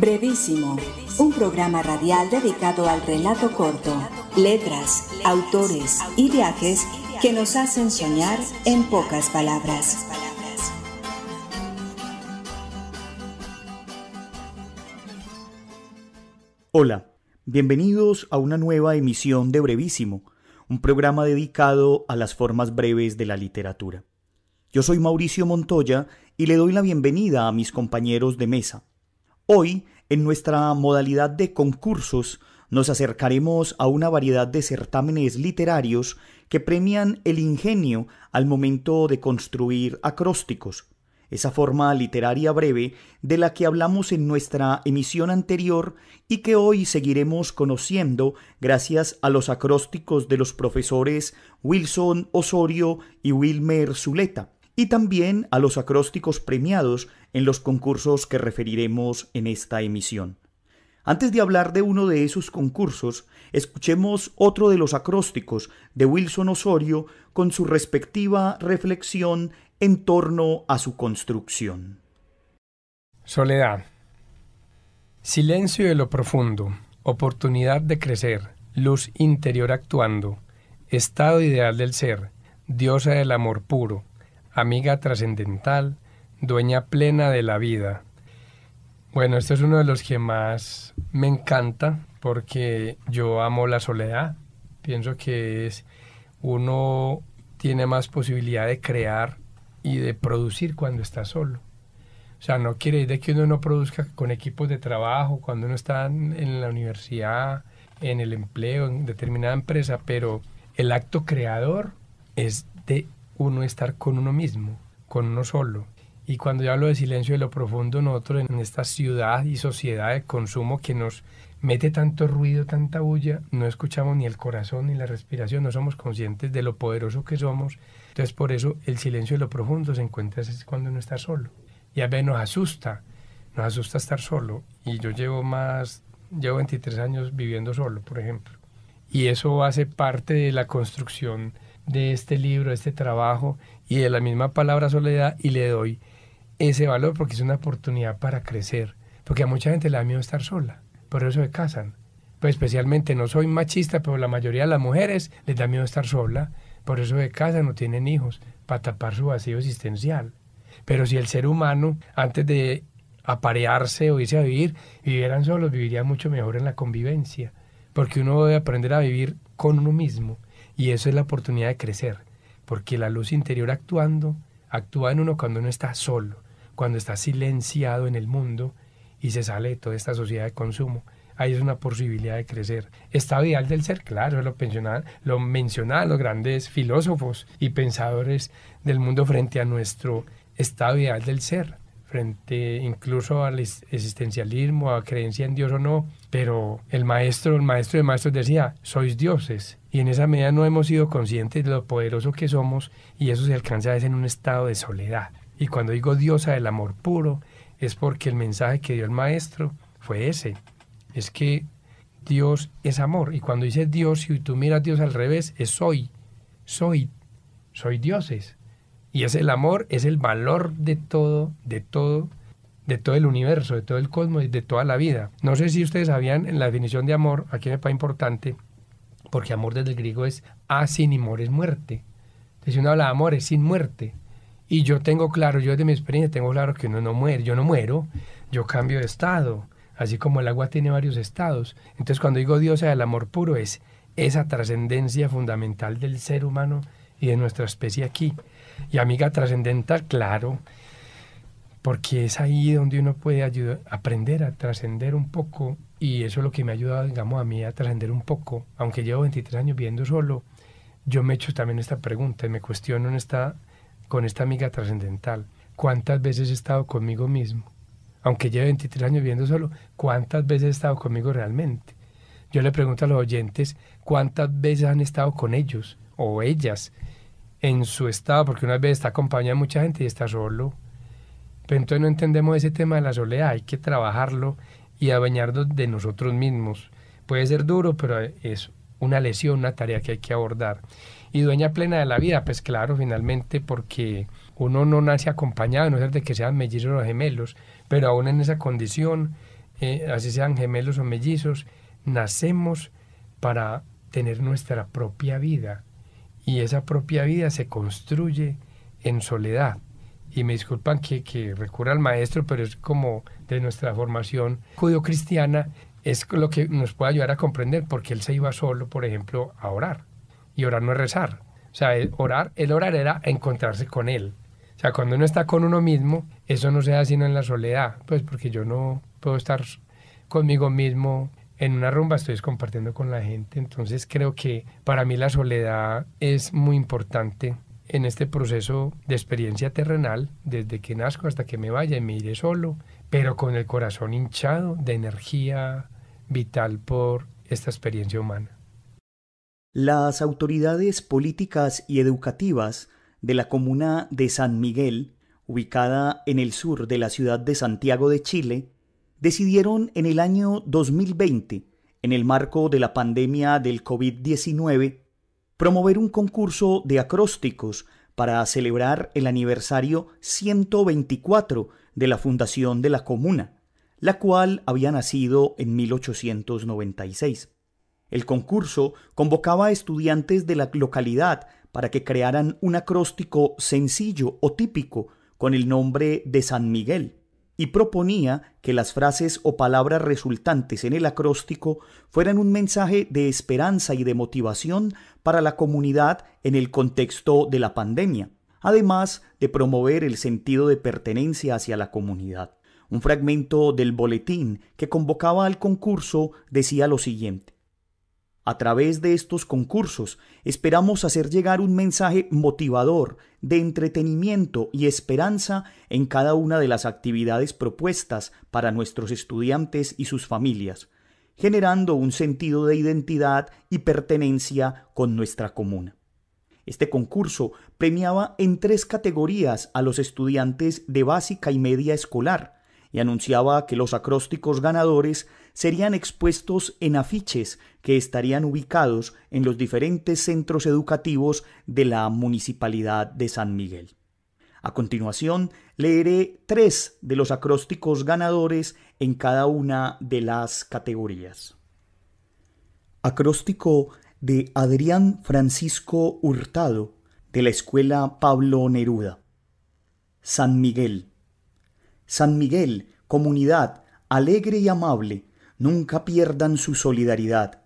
Brevísimo, un programa radial dedicado al relato corto, letras, autores y viajes que nos hacen soñar en pocas palabras. Hola, bienvenidos a una nueva emisión de Brevísimo, un programa dedicado a las formas breves de la literatura. Yo soy Mauricio Montoya y le doy la bienvenida a mis compañeros de mesa, Hoy, en nuestra modalidad de concursos, nos acercaremos a una variedad de certámenes literarios que premian el ingenio al momento de construir acrósticos, esa forma literaria breve de la que hablamos en nuestra emisión anterior y que hoy seguiremos conociendo gracias a los acrósticos de los profesores Wilson Osorio y Wilmer Zuleta y también a los acrósticos premiados en los concursos que referiremos en esta emisión. Antes de hablar de uno de esos concursos, escuchemos otro de los acrósticos de Wilson Osorio con su respectiva reflexión en torno a su construcción. Soledad. Silencio de lo profundo, oportunidad de crecer, luz interior actuando, estado ideal del ser, diosa del amor puro, amiga trascendental, dueña plena de la vida. Bueno, este es uno de los que más me encanta porque yo amo la soledad. Pienso que es uno tiene más posibilidad de crear y de producir cuando está solo. O sea, no quiere decir que uno no produzca con equipos de trabajo, cuando uno está en la universidad, en el empleo, en determinada empresa, pero el acto creador es de uno estar con uno mismo, con uno solo. Y cuando yo hablo de silencio de lo profundo, nosotros en esta ciudad y sociedad de consumo que nos mete tanto ruido, tanta bulla, no escuchamos ni el corazón ni la respiración, no somos conscientes de lo poderoso que somos. Entonces por eso el silencio de lo profundo se encuentra es cuando uno está solo. Y a veces nos asusta, nos asusta estar solo. Y yo llevo más, llevo 23 años viviendo solo, por ejemplo. Y eso hace parte de la construcción de este libro, de este trabajo y de la misma palabra soledad y le doy ese valor porque es una oportunidad para crecer. Porque a mucha gente le da miedo estar sola, por eso se casan. Pues especialmente no soy machista, pero la mayoría de las mujeres les da miedo estar sola, por eso se casan, no tienen hijos, para tapar su vacío existencial. Pero si el ser humano, antes de aparearse o irse a vivir, vivieran solos, viviría mucho mejor en la convivencia, porque uno debe aprender a vivir con uno mismo y eso es la oportunidad de crecer, porque la luz interior actuando, actúa en uno cuando uno está solo, cuando está silenciado en el mundo y se sale de toda esta sociedad de consumo. Ahí es una posibilidad de crecer. Estado ideal del ser, claro, lo, lo mencionaban los grandes filósofos y pensadores del mundo frente a nuestro estado ideal del ser frente incluso al existencialismo, a creencia en Dios o no, pero el maestro, el maestro de maestros decía, sois dioses, y en esa medida no hemos sido conscientes de lo poderoso que somos, y eso se alcanza a veces en un estado de soledad. Y cuando digo diosa del amor puro, es porque el mensaje que dio el maestro fue ese, es que Dios es amor, y cuando dices Dios, si tú miras Dios al revés, es soy, soy, soy dioses. Y es el amor, es el valor de todo, de todo, de todo el universo, de todo el cosmos y de toda la vida. No sé si ustedes sabían en la definición de amor, aquí me parece importante, porque amor desde el griego es a ah, sin amor es muerte. Entonces, si uno habla de amor es sin muerte. Y yo tengo claro, yo desde mi experiencia tengo claro que uno no muere, yo no muero, yo cambio de estado, así como el agua tiene varios estados. Entonces, cuando digo Dios sea el amor puro, es esa trascendencia fundamental del ser humano y de nuestra especie aquí y amiga trascendental, claro, porque es ahí donde uno puede ayudar, aprender a trascender un poco y eso es lo que me ha ayudado, digamos, a mí a trascender un poco, aunque llevo 23 años viviendo solo, yo me echo también esta pregunta y me cuestiono en esta, con esta amiga trascendental, ¿cuántas veces he estado conmigo mismo? Aunque lleve 23 años viviendo solo, ¿cuántas veces he estado conmigo realmente? Yo le pregunto a los oyentes, ¿cuántas veces han estado con ellos o ellas? en su estado, porque una vez está acompañado de mucha gente y está solo. Pero entonces no entendemos ese tema de la soledad, hay que trabajarlo y adueñarnos de nosotros mismos. Puede ser duro, pero es una lesión, una tarea que hay que abordar. Y dueña plena de la vida, pues claro, finalmente, porque uno no nace acompañado, no es de que sean mellizos o gemelos, pero aún en esa condición, eh, así sean gemelos o mellizos, nacemos para tener nuestra propia vida y esa propia vida se construye en soledad. Y me disculpan que, que recurra al maestro, pero es como de nuestra formación judio-cristiana, es lo que nos puede ayudar a comprender porque él se iba solo, por ejemplo, a orar. Y orar no es rezar. O sea, orar, el orar era encontrarse con él. O sea, cuando uno está con uno mismo, eso no se da sino en la soledad, pues porque yo no puedo estar conmigo mismo en una rumba estoy compartiendo con la gente. Entonces creo que para mí la soledad es muy importante en este proceso de experiencia terrenal, desde que nazco hasta que me vaya y me iré solo, pero con el corazón hinchado de energía vital por esta experiencia humana. Las autoridades políticas y educativas de la comuna de San Miguel, ubicada en el sur de la ciudad de Santiago de Chile, decidieron en el año 2020, en el marco de la pandemia del COVID-19, promover un concurso de acrósticos para celebrar el aniversario 124 de la fundación de la comuna, la cual había nacido en 1896. El concurso convocaba a estudiantes de la localidad para que crearan un acróstico sencillo o típico con el nombre de San Miguel, y proponía que las frases o palabras resultantes en el acróstico fueran un mensaje de esperanza y de motivación para la comunidad en el contexto de la pandemia, además de promover el sentido de pertenencia hacia la comunidad. Un fragmento del boletín que convocaba al concurso decía lo siguiente. A través de estos concursos esperamos hacer llegar un mensaje motivador, de entretenimiento y esperanza en cada una de las actividades propuestas para nuestros estudiantes y sus familias, generando un sentido de identidad y pertenencia con nuestra comuna. Este concurso premiaba en tres categorías a los estudiantes de básica y media escolar, y anunciaba que los acrósticos ganadores serían expuestos en afiches que estarían ubicados en los diferentes centros educativos de la Municipalidad de San Miguel. A continuación, leeré tres de los acrósticos ganadores en cada una de las categorías. Acróstico de Adrián Francisco Hurtado, de la Escuela Pablo Neruda. San Miguel, San Miguel, comunidad, alegre y amable, nunca pierdan su solidaridad.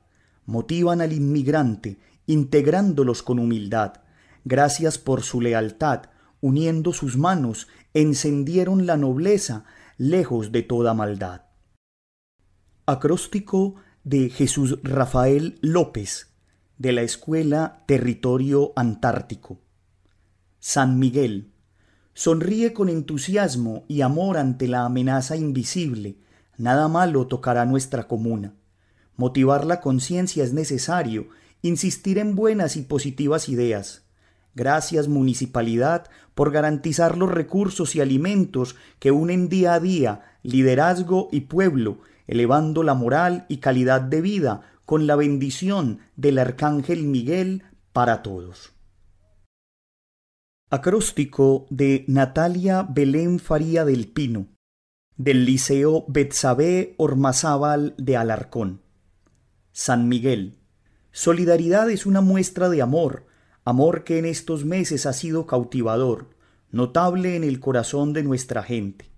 Motivan al inmigrante, integrándolos con humildad. Gracias por su lealtad, uniendo sus manos, encendieron la nobleza, lejos de toda maldad. Acróstico de Jesús Rafael López, de la Escuela Territorio Antártico. San Miguel, Sonríe con entusiasmo y amor ante la amenaza invisible. Nada malo tocará nuestra comuna. Motivar la conciencia es necesario, insistir en buenas y positivas ideas. Gracias municipalidad por garantizar los recursos y alimentos que unen día a día liderazgo y pueblo, elevando la moral y calidad de vida con la bendición del Arcángel Miguel para todos. Acróstico de Natalia Belén Faría del Pino, del Liceo Betsabé Ormazábal de Alarcón. San Miguel. Solidaridad es una muestra de amor, amor que en estos meses ha sido cautivador, notable en el corazón de nuestra gente,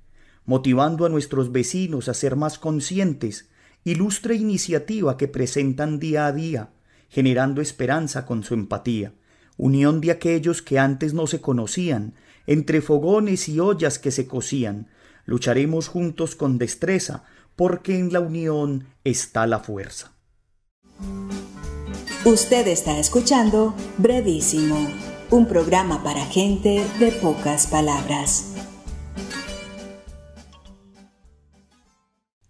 motivando a nuestros vecinos a ser más conscientes, ilustre iniciativa que presentan día a día, generando esperanza con su empatía unión de aquellos que antes no se conocían, entre fogones y ollas que se cocían. Lucharemos juntos con destreza, porque en la unión está la fuerza. Usted está escuchando Brevísimo, un programa para gente de pocas palabras.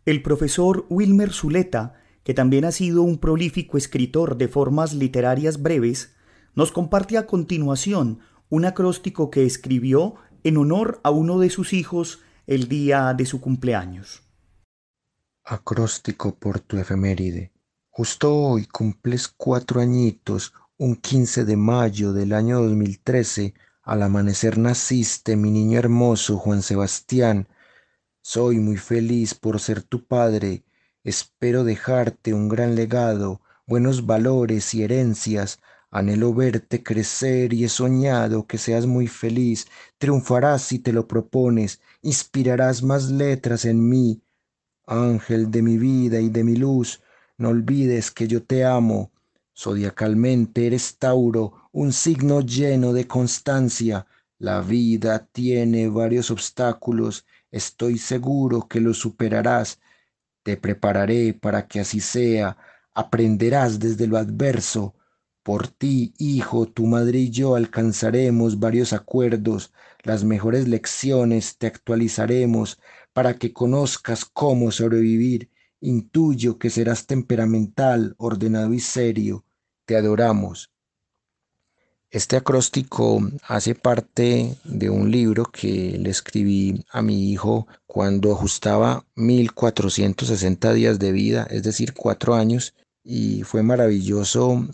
El profesor Wilmer Zuleta, que también ha sido un prolífico escritor de formas literarias breves, nos comparte a continuación un acróstico que escribió en honor a uno de sus hijos el día de su cumpleaños. Acróstico por tu efeméride. Justo hoy cumples cuatro añitos, un 15 de mayo del año 2013. Al amanecer naciste, mi niño hermoso Juan Sebastián. Soy muy feliz por ser tu padre. Espero dejarte un gran legado, buenos valores y herencias Anhelo verte crecer y he soñado que seas muy feliz. Triunfarás si te lo propones, inspirarás más letras en mí. Ángel de mi vida y de mi luz, no olvides que yo te amo. Zodiacalmente eres Tauro, un signo lleno de constancia. La vida tiene varios obstáculos, estoy seguro que los superarás. Te prepararé para que así sea, aprenderás desde lo adverso por ti, hijo, tu madre y yo alcanzaremos varios acuerdos, las mejores lecciones te actualizaremos para que conozcas cómo sobrevivir. Intuyo que serás temperamental, ordenado y serio. Te adoramos. Este acróstico hace parte de un libro que le escribí a mi hijo cuando ajustaba 1460 días de vida, es decir, cuatro años, y fue maravilloso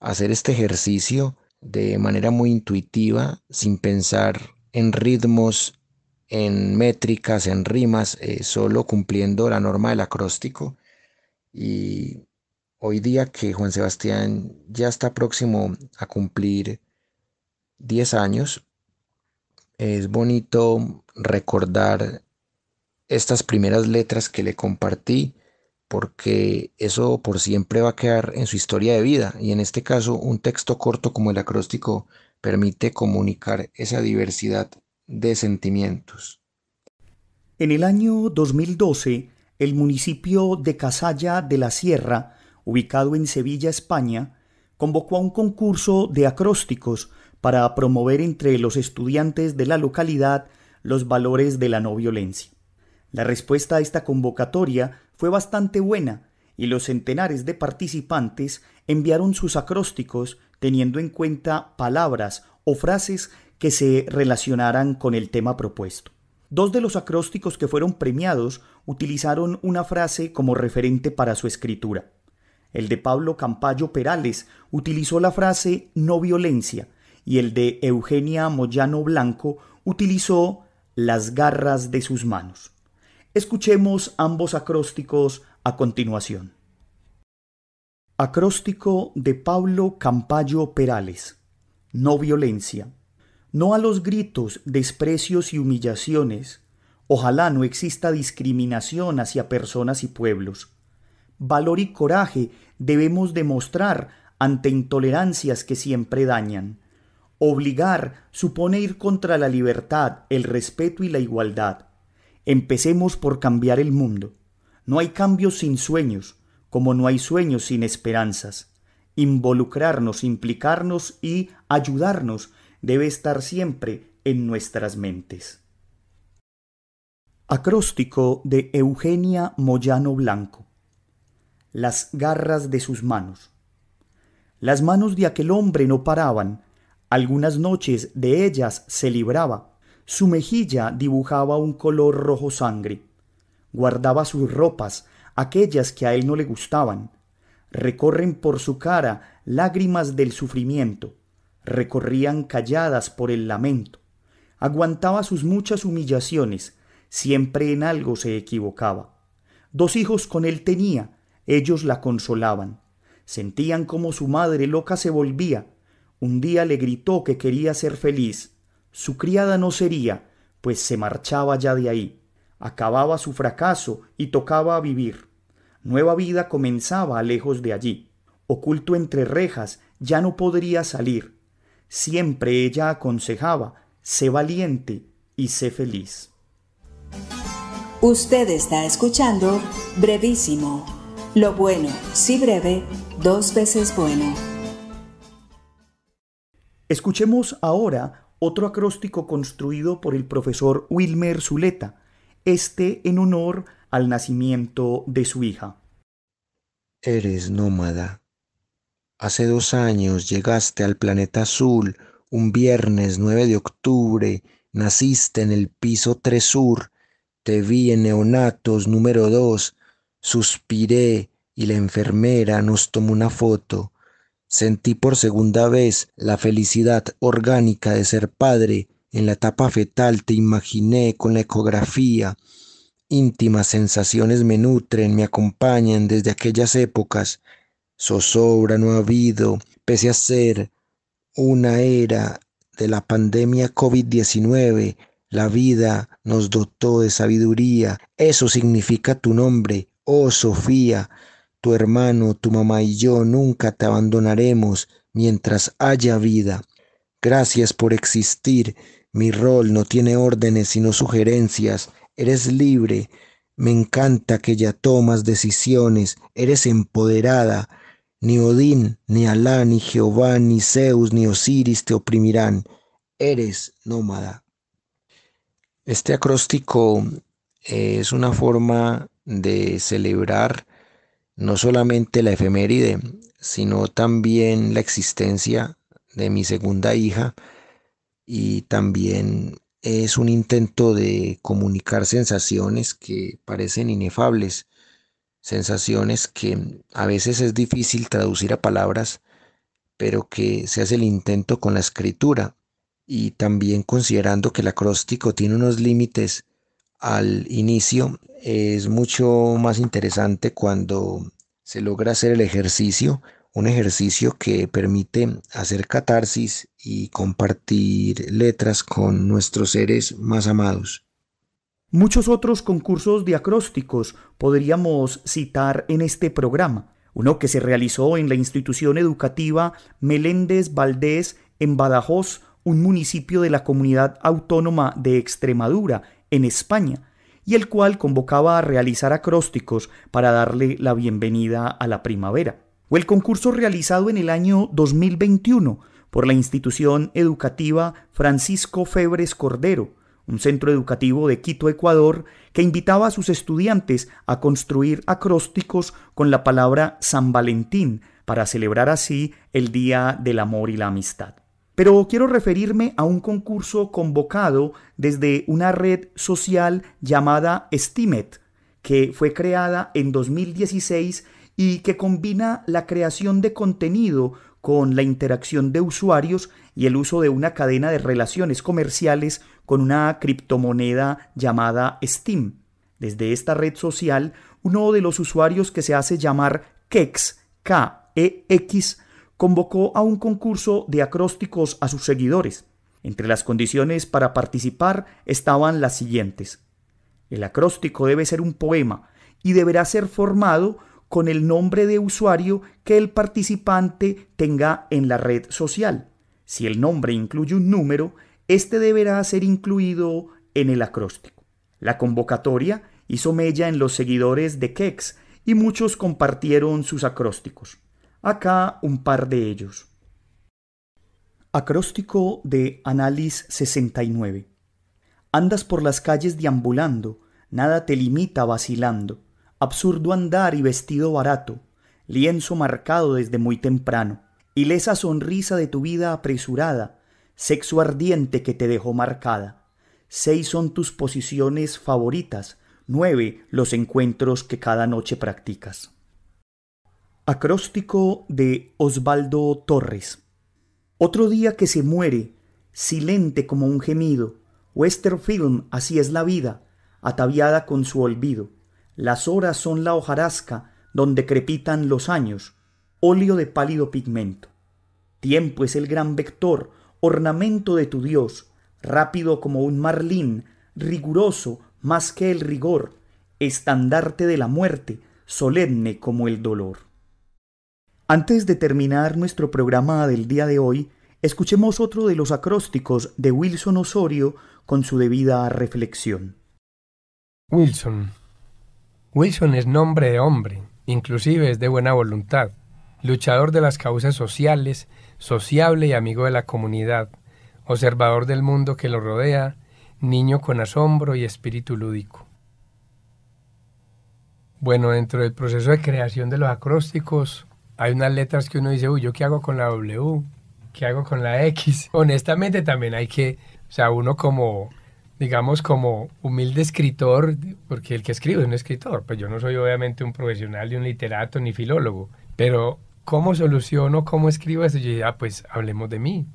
hacer este ejercicio de manera muy intuitiva, sin pensar en ritmos, en métricas, en rimas, eh, solo cumpliendo la norma del acróstico. Y hoy día que Juan Sebastián ya está próximo a cumplir 10 años, es bonito recordar estas primeras letras que le compartí porque eso por siempre va a quedar en su historia de vida y en este caso un texto corto como el acróstico permite comunicar esa diversidad de sentimientos. En el año 2012, el municipio de Casalla de la Sierra, ubicado en Sevilla, España, convocó a un concurso de acrósticos para promover entre los estudiantes de la localidad los valores de la no violencia. La respuesta a esta convocatoria fue bastante buena y los centenares de participantes enviaron sus acrósticos teniendo en cuenta palabras o frases que se relacionaran con el tema propuesto. Dos de los acrósticos que fueron premiados utilizaron una frase como referente para su escritura. El de Pablo Campayo Perales utilizó la frase no violencia y el de Eugenia Moyano Blanco utilizó las garras de sus manos. Escuchemos ambos acrósticos a continuación. Acróstico de Pablo Campayo Perales. No violencia. No a los gritos, desprecios y humillaciones. Ojalá no exista discriminación hacia personas y pueblos. Valor y coraje debemos demostrar ante intolerancias que siempre dañan. Obligar supone ir contra la libertad, el respeto y la igualdad Empecemos por cambiar el mundo. No hay cambios sin sueños, como no hay sueños sin esperanzas. Involucrarnos, implicarnos y ayudarnos debe estar siempre en nuestras mentes. Acróstico de Eugenia Moyano Blanco. Las garras de sus manos. Las manos de aquel hombre no paraban, algunas noches de ellas se libraba, su mejilla dibujaba un color rojo sangre. Guardaba sus ropas, aquellas que a él no le gustaban. Recorren por su cara lágrimas del sufrimiento. Recorrían calladas por el lamento. Aguantaba sus muchas humillaciones. Siempre en algo se equivocaba. Dos hijos con él tenía. Ellos la consolaban. Sentían como su madre loca se volvía. Un día le gritó que quería ser feliz. Su criada no sería, pues se marchaba ya de ahí. Acababa su fracaso y tocaba vivir. Nueva vida comenzaba lejos de allí. Oculto entre rejas, ya no podría salir. Siempre ella aconsejaba, sé valiente y sé feliz. Usted está escuchando Brevísimo. Lo bueno, si breve, dos veces bueno. Escuchemos ahora otro acróstico construido por el profesor Wilmer Zuleta, este en honor al nacimiento de su hija. Eres nómada. Hace dos años llegaste al planeta azul, un viernes 9 de octubre, naciste en el piso 3 sur, te vi en neonatos número 2, suspiré y la enfermera nos tomó una foto. Sentí por segunda vez la felicidad orgánica de ser padre. En la etapa fetal te imaginé con la ecografía. Íntimas sensaciones me nutren, me acompañan desde aquellas épocas. Zozobra no ha habido, pese a ser una era de la pandemia COVID-19, la vida nos dotó de sabiduría. Eso significa tu nombre, oh Sofía, tu hermano, tu mamá y yo nunca te abandonaremos mientras haya vida. Gracias por existir. Mi rol no tiene órdenes sino sugerencias. Eres libre. Me encanta que ya tomas decisiones. Eres empoderada. Ni Odín, ni Alá, ni Jehová, ni Zeus, ni Osiris te oprimirán. Eres nómada. Este acróstico eh, es una forma de celebrar no solamente la efeméride, sino también la existencia de mi segunda hija y también es un intento de comunicar sensaciones que parecen inefables, sensaciones que a veces es difícil traducir a palabras, pero que se hace el intento con la escritura y también considerando que el acróstico tiene unos límites al inicio, es mucho más interesante cuando se logra hacer el ejercicio, un ejercicio que permite hacer catarsis y compartir letras con nuestros seres más amados. Muchos otros concursos diacrósticos podríamos citar en este programa, uno que se realizó en la institución educativa Meléndez Valdés en Badajoz, un municipio de la comunidad autónoma de Extremadura, en España, y el cual convocaba a realizar acrósticos para darle la bienvenida a la primavera, o el concurso realizado en el año 2021 por la institución educativa Francisco Febres Cordero, un centro educativo de Quito, Ecuador, que invitaba a sus estudiantes a construir acrósticos con la palabra San Valentín para celebrar así el Día del Amor y la Amistad pero quiero referirme a un concurso convocado desde una red social llamada Steamet, que fue creada en 2016 y que combina la creación de contenido con la interacción de usuarios y el uso de una cadena de relaciones comerciales con una criptomoneda llamada Steam. Desde esta red social, uno de los usuarios que se hace llamar Kex, K-E-X, convocó a un concurso de acrósticos a sus seguidores. Entre las condiciones para participar estaban las siguientes. El acróstico debe ser un poema y deberá ser formado con el nombre de usuario que el participante tenga en la red social. Si el nombre incluye un número, este deberá ser incluido en el acróstico. La convocatoria hizo mella en los seguidores de Kex y muchos compartieron sus acrósticos. Acá un par de ellos. Acróstico de Análisis 69. Andas por las calles deambulando, nada te limita vacilando. Absurdo andar y vestido barato, lienzo marcado desde muy temprano. Ilesa sonrisa de tu vida apresurada, sexo ardiente que te dejó marcada. Seis son tus posiciones favoritas, nueve los encuentros que cada noche practicas. Acróstico de Osvaldo Torres. Otro día que se muere, silente como un gemido, Westerfilm, así es la vida, ataviada con su olvido. Las horas son la hojarasca donde crepitan los años, óleo de pálido pigmento. Tiempo es el gran vector, ornamento de tu Dios, rápido como un marlín, riguroso más que el rigor, estandarte de la muerte, solemne como el dolor. Antes de terminar nuestro programa del día de hoy, escuchemos otro de los acrósticos de Wilson Osorio con su debida reflexión. Wilson. Wilson es nombre de hombre, inclusive es de buena voluntad, luchador de las causas sociales, sociable y amigo de la comunidad, observador del mundo que lo rodea, niño con asombro y espíritu lúdico. Bueno, dentro del proceso de creación de los acrósticos, hay unas letras que uno dice, uy, ¿yo qué hago con la W? ¿Qué hago con la X? Honestamente también hay que, o sea, uno como, digamos, como humilde escritor, porque el que escribe es un escritor, pues yo no soy obviamente un profesional ni un literato ni filólogo, pero ¿cómo soluciono, cómo escribo eso? Yo ah, pues hablemos de mí.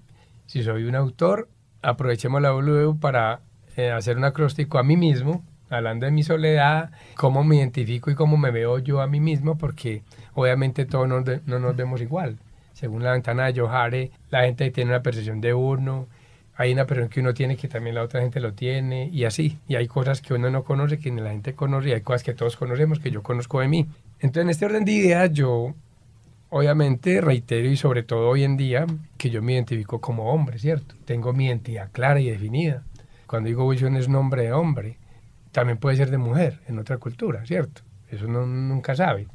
Si soy un autor, aprovechemos la W para eh, hacer un acróstico a mí mismo hablando de mi soledad, cómo me identifico y cómo me veo yo a mí mismo, porque obviamente todos no, nos vemos igual. Según la ventana de Johare, la gente tiene una percepción de uno, hay una percepción que uno tiene que también la otra gente lo tiene, y así. Y hay cosas que uno no conoce que la gente conoce, y hay cosas que todos conocemos que yo conozco de mí. Entonces, en este orden de ideas, yo obviamente reitero y sobre todo hoy en día que yo me identifico como hombre, ¿cierto? Tengo mi identidad clara y definida. Cuando digo Wilson es nombre de hombre, también puede ser de mujer en otra cultura, ¿cierto? Eso no, nunca sabe.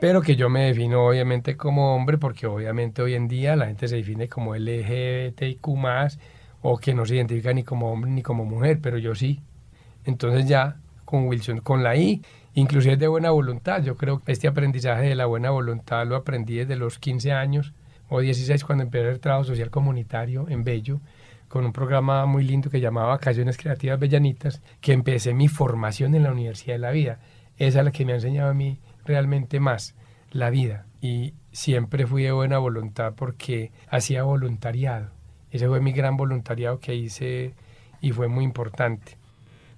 Pero que yo me defino obviamente como hombre, porque obviamente hoy en día la gente se define como LGBTIQ, o que no se identifica ni como hombre ni como mujer, pero yo sí. Entonces, ya con Wilson, con la I, inclusive de buena voluntad. Yo creo que este aprendizaje de la buena voluntad lo aprendí desde los 15 años o 16 cuando empecé el trabajo social comunitario en Bello con un programa muy lindo que llamaba Vacaciones Creativas Bellanitas, que empecé mi formación en la Universidad de la Vida. Esa es la que me ha enseñado a mí realmente más, la vida. Y siempre fui de buena voluntad porque hacía voluntariado. Ese fue mi gran voluntariado que hice y fue muy importante.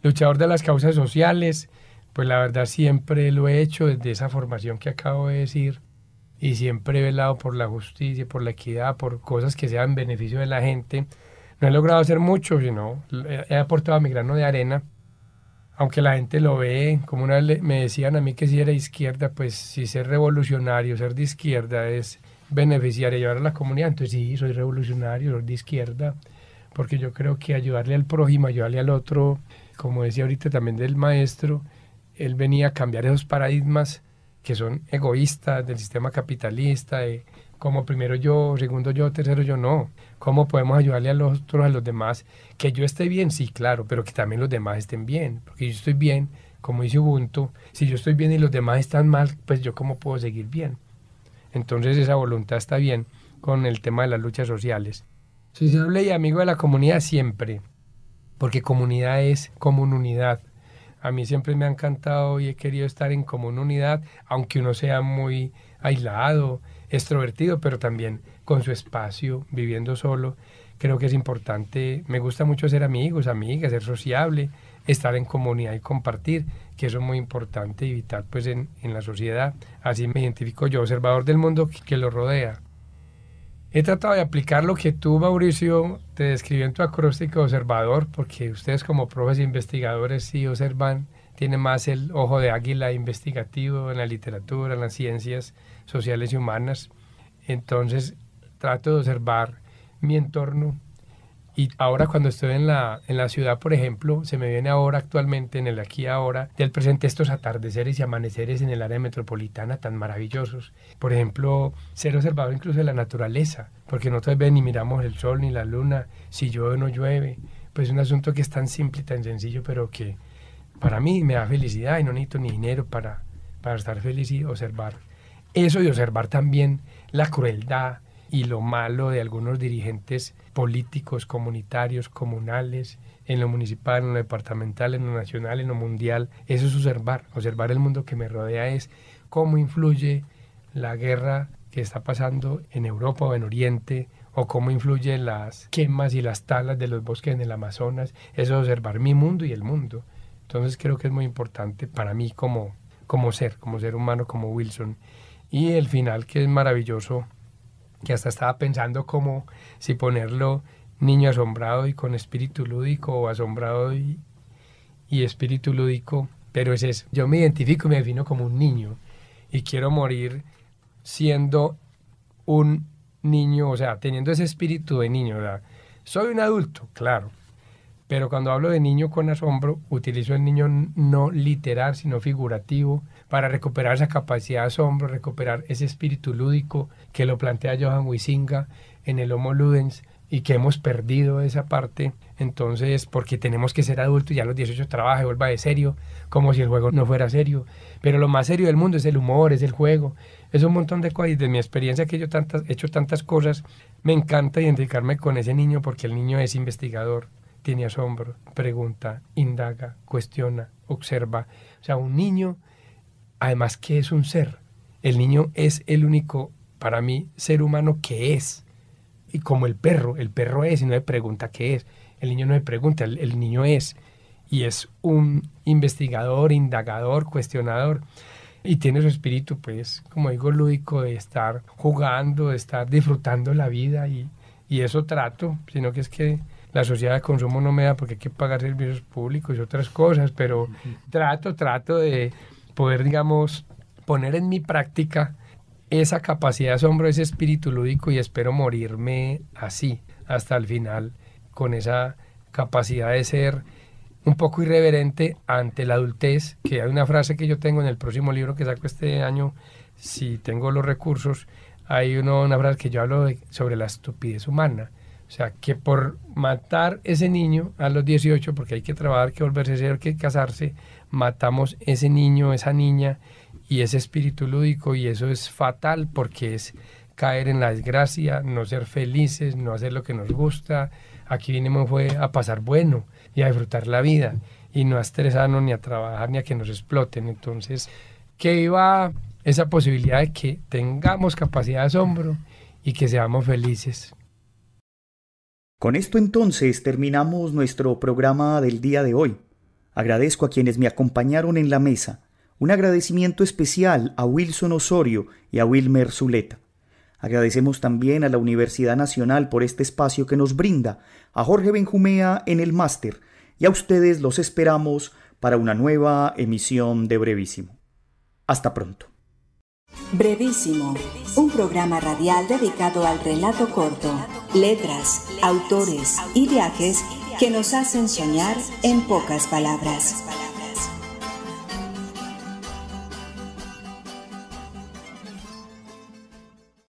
Luchador de las causas sociales, pues la verdad siempre lo he hecho desde esa formación que acabo de decir y siempre he velado por la justicia, por la equidad, por cosas que sean beneficio de la gente no he logrado hacer mucho, sino he aportado mi grano de arena. Aunque la gente lo ve, como una vez me decían a mí que si era izquierda, pues si ser revolucionario, ser de izquierda es beneficiar y ayudar a la comunidad. Entonces sí, soy revolucionario, soy de izquierda, porque yo creo que ayudarle al prójimo, ayudarle al otro, como decía ahorita también del maestro, él venía a cambiar esos paradigmas que son egoístas del sistema capitalista, de como primero yo, segundo yo, tercero yo, no. ¿Cómo podemos ayudarle a los otros, a los demás? Que yo esté bien, sí, claro, pero que también los demás estén bien. Porque yo estoy bien, como dice Ubuntu, si yo estoy bien y los demás están mal, pues yo cómo puedo seguir bien. Entonces esa voluntad está bien con el tema de las luchas sociales. Soy y amigo de la comunidad siempre, porque comunidad es común unidad a mí siempre me ha encantado y he querido estar en común unidad, aunque uno sea muy aislado, extrovertido, pero también con su espacio, viviendo solo. Creo que es importante, me gusta mucho ser amigos, amigas, ser sociable, estar en comunidad y compartir, que eso es muy importante y vital pues en la sociedad. Así me identifico yo, observador del mundo que lo rodea. He tratado de aplicar lo que tú, Mauricio, te describió en tu acróstico observador, porque ustedes como profes e investigadores sí observan, tienen más el ojo de águila investigativo en la literatura, en las ciencias sociales y humanas. Entonces, trato de observar mi entorno, y ahora cuando estoy en la, en la ciudad, por ejemplo, se me viene ahora actualmente, en el aquí ahora, del presente estos atardeceres y amaneceres en el área metropolitana tan maravillosos. Por ejemplo, ser observado incluso de la naturaleza, porque nosotros ven ni miramos el sol ni la luna, si llueve o no llueve. Pues es un asunto que es tan simple y tan sencillo, pero que para mí me da felicidad y no necesito ni dinero para, para estar feliz y observar. Eso y observar también la crueldad, y lo malo de algunos dirigentes políticos, comunitarios, comunales, en lo municipal, en lo departamental, en lo nacional, en lo mundial. Eso es observar, observar el mundo que me rodea es cómo influye la guerra que está pasando en Europa o en Oriente, o cómo influyen las quemas y las talas de los bosques en el Amazonas. Eso es observar mi mundo y el mundo. Entonces creo que es muy importante para mí como, como ser, como ser humano, como Wilson. Y el final que es maravilloso que hasta estaba pensando como si ponerlo niño asombrado y con espíritu lúdico o asombrado y, y espíritu lúdico, pero es eso. Yo me identifico y me defino como un niño y quiero morir siendo un niño, o sea, teniendo ese espíritu de niño, ¿verdad? Soy un adulto, claro, pero cuando hablo de niño con asombro, utilizo el niño no literal, sino figurativo, para recuperar esa capacidad de asombro, recuperar ese espíritu lúdico que lo plantea Johan Huizinga en el Homo Ludens y que hemos perdido esa parte. Entonces, porque tenemos que ser adultos, ya a los 18 trabaja y vuelva de serio, como si el juego no fuera serio. Pero lo más serio del mundo es el humor, es el juego, es un montón de cosas. Y de mi experiencia que yo he hecho tantas cosas, me encanta identificarme con ese niño porque el niño es investigador, tiene asombro, pregunta, indaga, cuestiona, observa. O sea, un niño además que es un ser. El niño es el único, para mí, ser humano que es. Y como el perro, el perro es y no me pregunta qué es. El niño no me pregunta, el, niño es. Y es un investigador, indagador, cuestionador. Y tiene su espíritu, pues, como digo, lúdico de estar jugando, de estar disfrutando la vida. Y, y eso trato, sino que es que la sociedad de consumo no me da porque hay que pagar servicios públicos y otras cosas, pero trato, trato de poder, digamos, poner en mi práctica esa capacidad de asombro, ese espíritu lúdico y espero morirme así hasta el final con esa capacidad de ser un poco irreverente ante la adultez, que hay una frase que yo tengo en el próximo libro que saco este año, si tengo los recursos, hay una frase que yo hablo sobre la estupidez humana. O sea, que por matar ese niño a los 18, porque hay que trabajar, que volverse ser, que casarse, matamos ese niño, esa niña y ese espíritu lúdico y eso es fatal porque es caer en la desgracia, no ser felices, no hacer lo que nos gusta. Aquí vinimos fue a pasar bueno y a disfrutar la vida y no a estresarnos ni a trabajar ni a que nos exploten. Entonces, que iba esa posibilidad de que tengamos capacidad de asombro y que seamos felices. Con esto entonces terminamos nuestro programa del día de hoy. Agradezco a quienes me acompañaron en la mesa. Un agradecimiento especial a Wilson Osorio y a Wilmer Zuleta. Agradecemos también a la Universidad Nacional por este espacio que nos brinda, a Jorge Benjumea en el máster, y a ustedes los esperamos para una nueva emisión de Brevísimo. Hasta pronto. Brevísimo, un programa radial dedicado al relato corto, letras, autores y viajes que nos hacen soñar en pocas palabras.